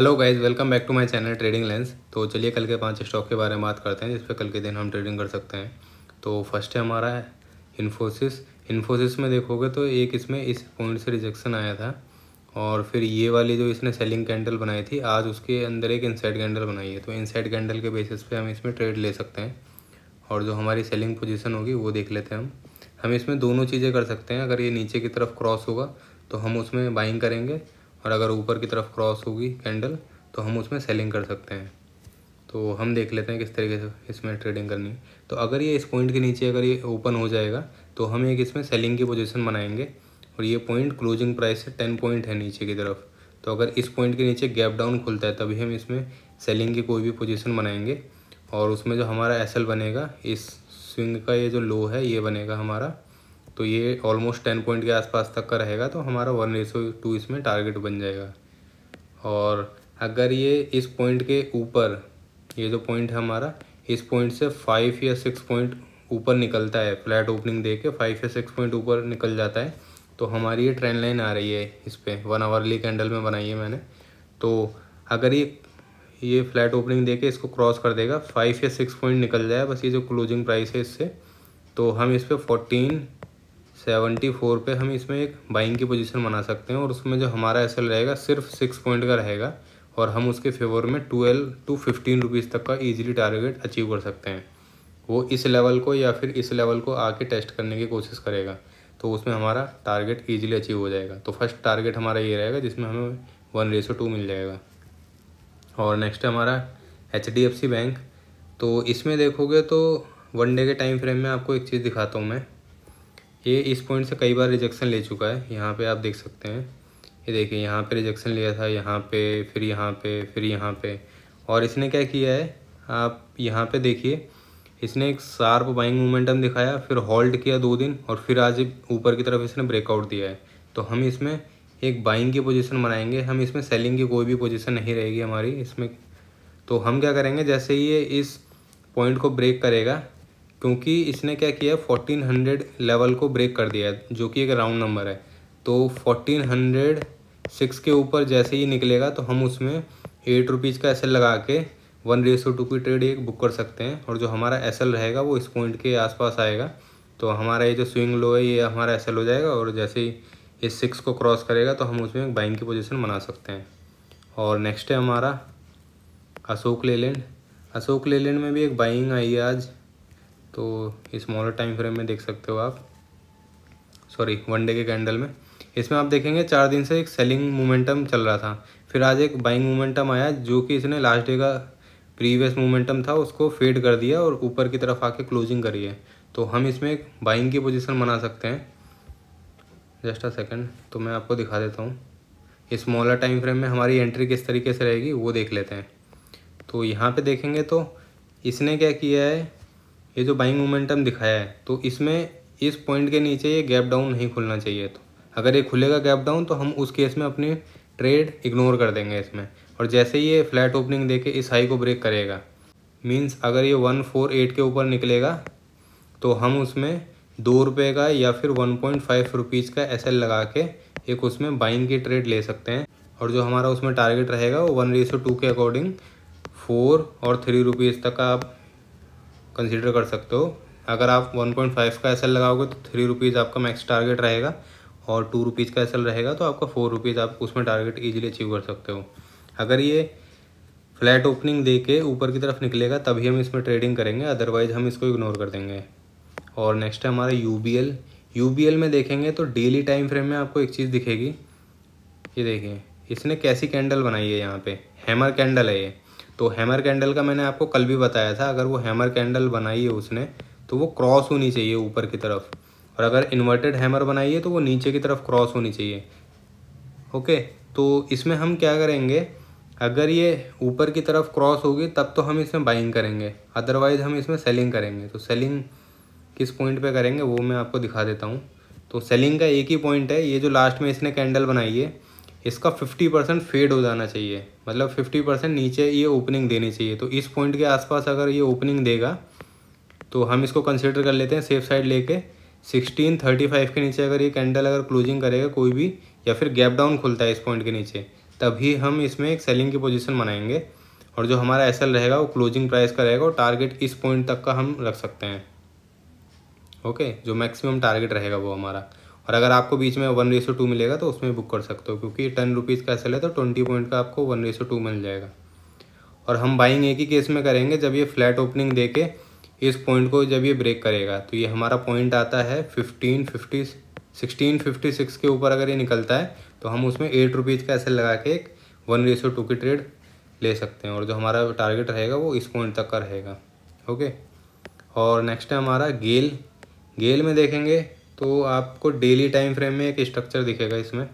hello guys welcome back to my channel trading lens तो चलिए कल के पांच स्टॉक के बारे में बात करते हैं जिस पर कल के दिन हम ट्रेडिंग कर सकते हैं तो फर्स्ट है हमारा इन्फोसिस इन्फोसिस में देखोगे तो एक इसमें इस पॉइंट से रिजेक्शन आया था और फिर ये वाली जो इसने सेलिंग कैंडल बनाई थी आज उसके अंदर एक इनसाइड कैंडल बनाई है तो इनसाइड कैंडल के बेसिस पर हम इसमें ट्रेड ले सकते हैं और जो हमारी सेलिंग पोजिशन होगी वो देख लेते हैं हम हम इसमें दोनों चीज़ें कर सकते हैं अगर ये नीचे की तरफ क्रॉस होगा तो हम उसमें बाइंग करेंगे और अगर ऊपर की तरफ क्रॉस होगी कैंडल तो हम उसमें सेलिंग कर सकते हैं तो हम देख लेते हैं किस तरीके से इसमें ट्रेडिंग करनी तो अगर ये इस पॉइंट के नीचे अगर ये ओपन हो जाएगा तो हम एक इसमें सेलिंग की पोजिशन बनाएंगे और ये पॉइंट क्लोजिंग प्राइस से टेन पॉइंट है नीचे की तरफ तो अगर इस पॉइंट के नीचे गैप डाउन खुलता है तभी हम इसमें सेलिंग की कोई भी पोजिशन बनाएंगे और उसमें जो हमारा एसल बनेगा इस स्विंग का ये जो लो है ये बनेगा हमारा तो ये ऑलमोस्ट टेन पॉइंट के आसपास तक का रहेगा तो हमारा वन रेसो टू इसमें टारगेट बन जाएगा और अगर ये इस पॉइंट के ऊपर ये जो पॉइंट है हमारा इस पॉइंट से फाइव या सिक्स पॉइंट ऊपर निकलता है फ्लैट ओपनिंग दे के फाइव या सिक्स पॉइंट ऊपर निकल जाता है तो हमारी ये ट्रेंड लाइन आ रही है इस पर वन आवरली कैंडल में बनाई है मैंने तो अगर ये ये फ्लैट ओपनिंग दे के इसको क्रॉस कर देगा फाइव या सिक्स पॉइंट निकल जाए बस ये जो क्लोजिंग प्राइस है इससे तो हम इस पर फोर्टीन सेवेंटी फोर पर हम इसमें एक बाइंग की पोजीशन बना सकते हैं और उसमें जो हमारा एस रहेगा सिर्फ सिक्स पॉइंट का रहेगा और हम उसके फेवर में ट्वेल्व टू फिफ्टीन रुपीज़ तक का इजीली टारगेट अचीव कर सकते हैं वो इस लेवल को या फिर इस लेवल को आके टेस्ट करने की कोशिश करेगा तो उसमें हमारा टारगेट ईजिली अचीव हो जाएगा तो फर्स्ट टारगेट हमारा ये रहेगा जिसमें हमें वन रेसो टू मिल जाएगा और नेक्स्ट हमारा H D F C bank तो इसमें देखोगे तो वन डे के टाइम फ्रेम में आपको एक चीज़ दिखाता हूँ मैं ये इस पॉइंट से कई बार रिजेक्शन ले चुका है यहाँ पे आप देख सकते हैं ये देखिए यहाँ पे रिजेक्शन लिया था यहाँ पे फिर यहाँ पे फिर यहाँ पे और इसने क्या किया है आप यहाँ पे देखिए इसने एक शार्प बाइंग मोमेंटम दिखाया फिर होल्ड किया दो दिन और फिर आज ऊपर की तरफ इसने ब्रेकआउट दिया है तो हम इसमें एक बाइंग की पोजिशन बनाएंगे हम इसमें सेलिंग की कोई भी पोजिशन नहीं रहेगी हमारी इसमें तो हम क्या करेंगे जैसे ही ये इस पॉइंट को ब्रेक करेगा क्योंकि इसने क्या किया फोर्टीन हंड्रेड लेवल को ब्रेक कर दिया है जो कि एक राउंड नंबर है तो फोर्टीन हंड्रेड सिक्स के ऊपर जैसे ही निकलेगा तो हम उसमें एट रुपीज़ का एस लगा के वन रेसो टू की ट्रेड एक बुक कर सकते हैं और जो हमारा एस रहेगा वो इस पॉइंट के आसपास आएगा तो हमारा ये जो स्विंग लो है ये हमारा एस हो जाएगा और जैसे ही इस सिक्स को क्रॉस करेगा तो हम उसमें बाइंग की पोजिशन बना सकते हैं और नेक्स्ट है हमारा अशोक लेलैंड अशोक लेलैंड में भी एक बाइंग आई है आज तो स्मॉलर टाइम फ्रेम में देख सकते हो आप सॉरी वन डे के कैंडल में इसमें आप देखेंगे चार दिन से एक सेलिंग मोमेंटम चल रहा था फिर आज एक बाइंग मोमेंटम आया जो कि इसने लास्ट डे का प्रीवियस मोमेंटम था उसको फेड कर दिया और ऊपर की तरफ आके क्लोजिंग करी है तो हम इसमें एक बाइंग की पोजीशन बना सकते हैं जस्ट अ सेकंड तो मैं आपको दिखा देता हूँ स्मॉलर टाइम फ्रेम में हमारी एंट्री किस तरीके से रहेगी वो देख लेते हैं तो यहाँ पर देखेंगे तो इसने क्या किया है ये जो बाइंग मोमेंटम दिखाया है तो इसमें इस पॉइंट के नीचे ये गैप डाउन नहीं खुलना चाहिए तो अगर ये खुलेगा गैप डाउन तो हम उस केस में अपनी ट्रेड इग्नोर कर देंगे इसमें और जैसे ही ये फ्लैट ओपनिंग देके इस हाई को ब्रेक करेगा मींस अगर ये वन फोर एट के ऊपर निकलेगा तो हम उसमें दो रुपये का या फिर वन पॉइंट फाइव रुपीज़ का एस लगा के एक उसमें बाइंग की ट्रेड ले सकते हैं और जो हमारा उसमें टारगेट रहेगा वो वन रेसो टू के अकॉर्डिंग फोर और थ्री रुपीज़ तक का आप कंसीडर कर सकते हो अगर आप 1.5 का एस लगाओगे तो थ्री रुपीज़ आपका मैक्स टारगेट रहेगा और टू रुपीज़ का एस रहेगा तो आपका फोर रुपीज़ आप उसमें टारगेट इजीली अचीव कर सकते हो अगर ये फ्लैट ओपनिंग दे के ऊपर की तरफ निकलेगा तभी हम इसमें ट्रेडिंग करेंगे अदरवाइज़ हम इसको इग्नोर कर देंगे और नेक्स्ट है हमारा U B L U B L में देखेंगे तो डेली टाइम फ्रेम में आपको एक चीज़ दिखेगी ये देखिए इसने कैसी कैंडल बनाई है यहाँ पे हैमर कैंडल है ये तो हैमर कैंडल का मैंने आपको कल भी बताया था अगर वो हैमर कैंडल बनाई है उसने तो वो क्रॉस होनी चाहिए ऊपर की तरफ और अगर इन्वर्टेड हैमर बनाई है तो वो नीचे की तरफ क्रॉस होनी चाहिए ओके तो इसमें हम क्या करेंगे अगर ये ऊपर की तरफ क्रॉस होगी तब तो हम इसमें बाइंग करेंगे अदरवाइज़ हम इसमें सेलिंग करेंगे तो सेलिंग किस पॉइंट पे करेंगे वो मैं आपको दिखा देता हूँ तो सेलिंग का एक ही पॉइंट है ये जो लास्ट में इसने कैंडल बनाई है इसका 50 परसेंट फेड हो जाना चाहिए मतलब 50 परसेंट नीचे ये ओपनिंग देनी चाहिए तो इस पॉइंट के आसपास अगर ये ओपनिंग देगा तो हम इसको कंसिडर कर लेते हैं सेफ साइड लेके सिक्सटीन थर्टी फाइव के नीचे अगर ये कैंडल अगर क्लोजिंग करेगा कोई भी या फिर गैप डाउन खुलता है इस पॉइंट के नीचे तभी हम इसमें एक सेलिंग की पोजिशन बनाएंगे और जो हमारा एस रहेगा वो क्लोजिंग प्राइस का रहेगा और टारगेट इस पॉइंट तक का हम रख सकते हैं ओके जो मैक्सिमम टारगेट रहेगा वो हमारा और अगर आपको बीच में वन रेसो टू मिलेगा तो उसमें बुक कर सकते हो क्योंकि टेन रुपीज़ का एस है तो ट्वेंटी पॉइंट का आपको वन रेसो टू मिल जाएगा और हम बाइंग एक ही केस में करेंगे जब ये फ्लैट ओपनिंग दे के इस पॉइंट को जब ये ब्रेक करेगा तो ये हमारा पॉइंट आता है fifteen fifty sixteen fifty six के ऊपर अगर ये निकलता है तो हम उसमें एट रुपीज़ का ऐसे लगा के एक वन रेसो टू की ट्रेड ले सकते हैं और जो हमारा टारगेट रहेगा वो इस पॉइंट तक का रहेगा ओके और नेक्स्ट है हमारा गेल गेल में देखेंगे तो आपको डेली टाइम फ्रेम में एक स्ट्रक्चर दिखेगा इसमें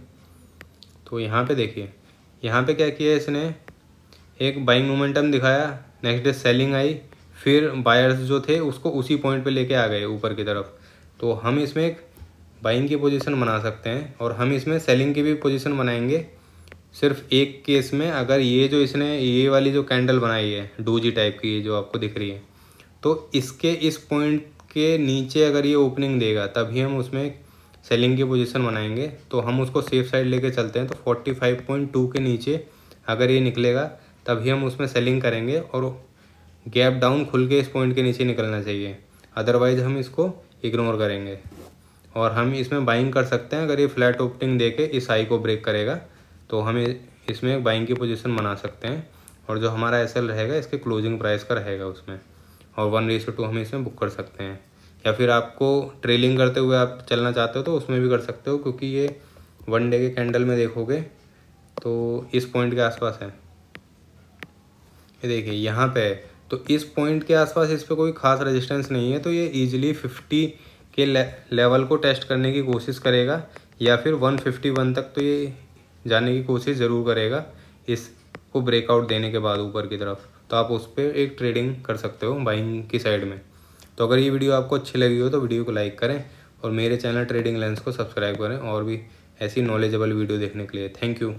तो यहाँ पे देखिए यहाँ पे क्या किया इसने एक बाइंग मोमेंटम दिखाया नेक्स्ट डे सेलिंग आई फिर बायर्स जो थे उसको उसी पॉइंट पे लेके आ गए ऊपर की तरफ तो हम इसमें एक बाइंग की पोजीशन बना सकते हैं और हम इसमें सेलिंग की भी पोजीशन बनाएंगे सिर्फ एक केस में अगर ये जो इसने ये वाली जो कैंडल बनाई है डूजी टाइप की जो आपको दिख रही है तो इसके इस पॉइंट के नीचे अगर ये ओपनिंग देगा तभी हम उसमें सेलिंग की पोजीशन बनाएंगे तो हम उसको सेफ साइड लेके चलते हैं तो 45.2 के नीचे अगर ये निकलेगा तभी हम उसमें सेलिंग करेंगे और गैप डाउन खुल के इस पॉइंट के नीचे निकलना चाहिए अदरवाइज़ हम इसको इग्नोर करेंगे और हम इसमें बाइंग कर सकते हैं अगर ये फ्लैट ओपनिंग दे के इस आई को ब्रेक करेगा तो हम इसमें बाइंग की पोजिशन बना सकते हैं और जो हमारा एस रहेगा इसके क्लोजिंग प्राइस का रहेगा उसमें और वन रेस टू हम इसमें बुक कर सकते हैं या फिर आपको ट्रेलिंग करते हुए आप चलना चाहते हो तो उसमें भी कर सकते हो क्योंकि ये वन डे के कैंडल में देखोगे तो इस पॉइंट के आसपास है ये देखिए यहाँ पे है तो इस पॉइंट के आसपास इस पर कोई खास रेजिस्टेंस नहीं है तो ये इजीली फिफ्टी के ले, लेवल को टेस्ट करने की कोशिश करेगा या फिर वन फिफ्टी वन तक तो ये जाने की कोशिश ज़रूर करेगा इसको ब्रेकआउट देने के बाद ऊपर की तरफ तो आप उस पर एक ट्रेडिंग कर सकते हो बाइंग की साइड में तो अगर ये वीडियो आपको अच्छी लगी हो तो वीडियो को लाइक करें और मेरे चैनल ट्रेडिंग लेंस को सब्सक्राइब करें और भी ऐसी नॉलेजेबल वीडियो देखने के लिए थैंक यू